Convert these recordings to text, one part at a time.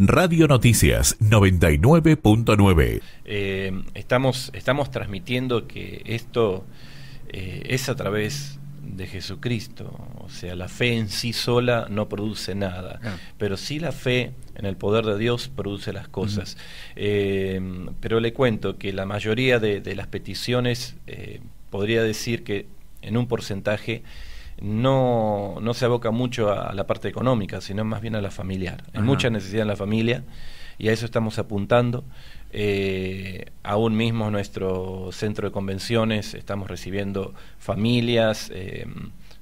Radio Noticias 99.9. Eh, estamos, estamos transmitiendo que esto eh, es a través de Jesucristo. O sea, la fe en sí sola no produce nada, ah. pero sí la fe en el poder de Dios produce las cosas. Eh, pero le cuento que la mayoría de las peticiones, podría decir que en un porcentaje, no, no se aboca mucho a, la parte económica, sino más bien a la familiar. Hay mucha necesidad en la familia y a eso estamos apuntando. Eh, aún mismo nuestro centro de convenciones estamos recibiendo familias, eh,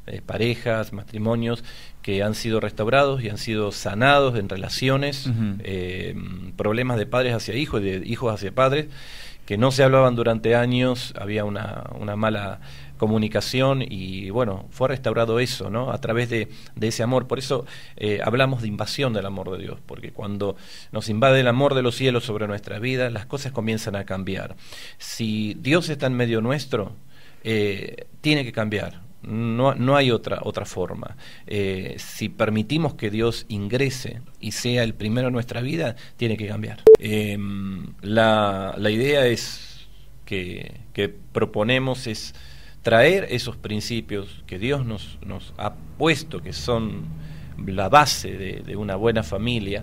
eh, parejas, matrimonios que han sido restaurados y han sido sanados en relaciones, problemas de padres hacia hijos y de hijos hacia padres que no se hablaban durante años, había una, mala comunicación y bueno, fue restaurado eso, ¿no? A través de, ese amor. Por eso eh, hablamos de invasión del amor de Dios, porque cuando nos invade el amor de los cielos sobre nuestra vida, las cosas comienzan a cambiar. Si Dios está en medio nuestro, eh, tiene que cambiar no, no, hay otra, otra forma. Eh, si permitimos que Dios ingrese y sea el primero en nuestra vida, tiene que cambiar. Em, la, la, idea es que, proponemos es traer esos principios que Dios nos, nos ha puesto, que son la base de, una buena familia,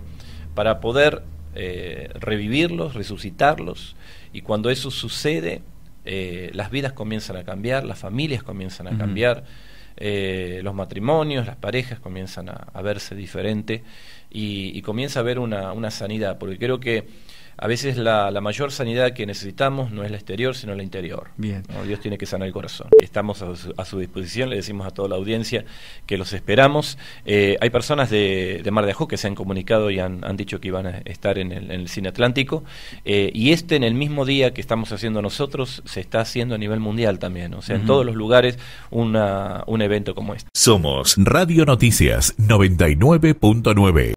para poder eh, revivirlos, resucitarlos, y cuando eso sucede, eh, las vidas comienzan a cambiar, las familias comienzan a cambiar, eh, los matrimonios, las parejas comienzan a, verse diferente y, comienza a haber una, una sanidad, porque creo que a veces la, mayor sanidad que necesitamos no es la exterior, sino la interior. Bien. Dios tiene que sanar el corazón. Estamos a su, disposición, le decimos a toda la audiencia que los esperamos. Eh, hay personas de, Mar de Ajó que se han comunicado y han, dicho que iban a estar en el, cine atlántico. Eh, y este, en el mismo día que estamos haciendo nosotros, se está haciendo a nivel mundial también. O sea, en todos los lugares, un evento como este. Somos Radio Noticias 99.9.